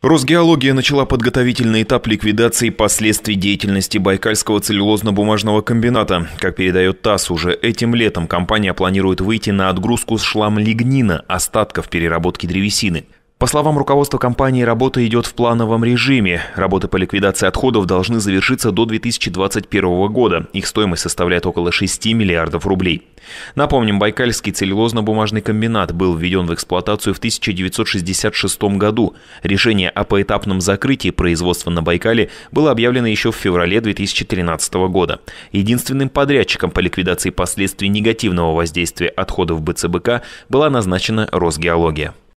Росгеология начала подготовительный этап ликвидации последствий деятельности Байкальского целлюлозно-бумажного комбината. Как передает ТАСС, уже этим летом компания планирует выйти на отгрузку с шлам лигнина, остатков переработки древесины. По словам руководства компании, работа идет в плановом режиме. Работы по ликвидации отходов должны завершиться до 2021 года. Их стоимость составляет около 6 миллиардов рублей. Напомним, Байкальский целлюлозно-бумажный комбинат был введен в эксплуатацию в 1966 году. Решение о поэтапном закрытии производства на Байкале было объявлено еще в феврале 2013 года. Единственным подрядчиком по ликвидации последствий негативного воздействия отходов БЦБК была назначена Росгеология.